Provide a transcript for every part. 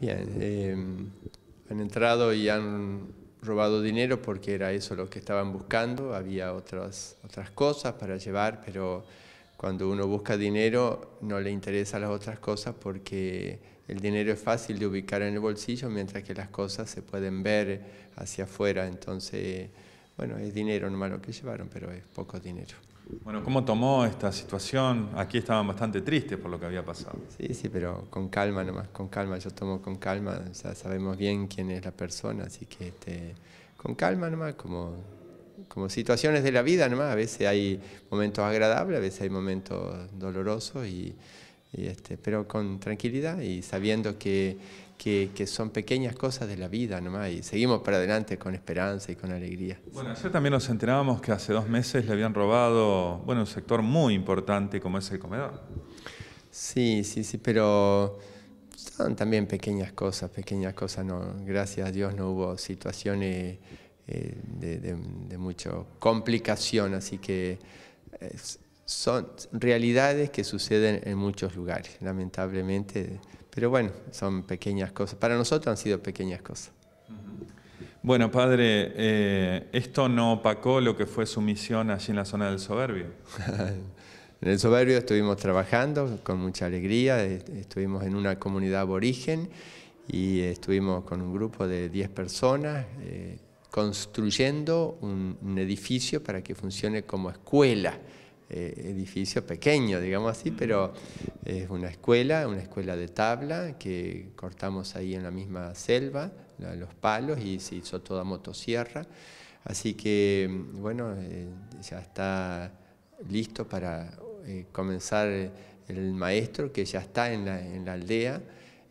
Bien, em, han entrado y han robado dinero porque era eso lo que estaban buscando, había otras, otras cosas para llevar, pero cuando uno busca dinero no le interesan las otras cosas porque el dinero es fácil de ubicar en el bolsillo mientras que las cosas se pueden ver hacia afuera, entonces bueno, es dinero nomás lo que llevaron, pero es poco dinero. Bueno, ¿cómo tomó esta situación? Aquí estaban bastante tristes por lo que había pasado. Sí, sí, pero con calma nomás, con calma. Yo tomo con calma, ya sabemos bien quién es la persona, así que este, con calma nomás, como, como situaciones de la vida nomás. A veces hay momentos agradables, a veces hay momentos dolorosos y este, pero con tranquilidad y sabiendo que, son pequeñas cosas de la vida nomás y seguimos para adelante con esperanza y con alegría. Bueno, ayer también nos enterábamos que hace dos meses le habían robado bueno, un sector muy importante como es el comedor. Sí, sí, sí, pero son también pequeñas cosas, pequeñas cosas. No, gracias a Dios no hubo situaciones eh, de, de mucha complicación, así que son realidades que suceden en muchos lugares, lamentablemente, pero bueno, son pequeñas cosas. Para nosotros han sido pequeñas cosas. Bueno, padre, eh, ¿esto no opacó lo que fue su misión allí en la zona del soberbio? en el soberbio estuvimos trabajando con mucha alegría, eh, estuvimos en una comunidad aborigen y estuvimos con un grupo de 10 personas. Eh, construyendo un, un edificio para que funcione como escuela eh, edificio pequeño, digamos así, pero es una escuela, una escuela de tabla que cortamos ahí en la misma selva, los palos, y se hizo toda motosierra. Así que, bueno, eh, ya está listo para eh, comenzar el maestro, que ya está en la, aldea.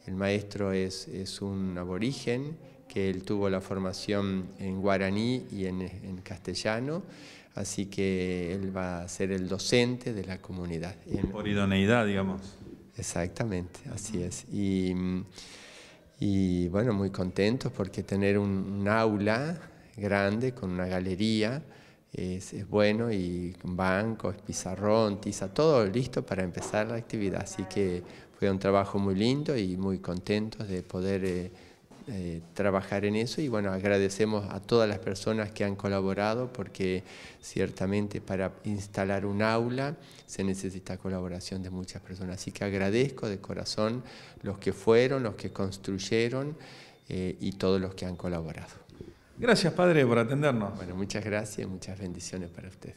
El maestro es, un aborigen que él tuvo la formación en guaraní y en castellano Así que él va a ser el docente de la comunidad. Por idoneidad, digamos. Exactamente, así es. Y, mm, bueno, muy contentos porque tener un, aula grande con una galería es, bueno y bancos, pizarrón, tiza, todo listo para empezar la actividad. Así que fue un trabajo muy lindo y muy contentos de poder... Eh, eh, trabajar en eso y bueno, agradecemos a todas las personas que han colaborado porque ciertamente para instalar un aula se necesita colaboración de muchas personas. Así que agradezco de corazón los que fueron, los que construyeron eh, y todos los que han colaborado. Gracias, Padre, por atendernos. Bueno, muchas gracias y muchas bendiciones para ustedes.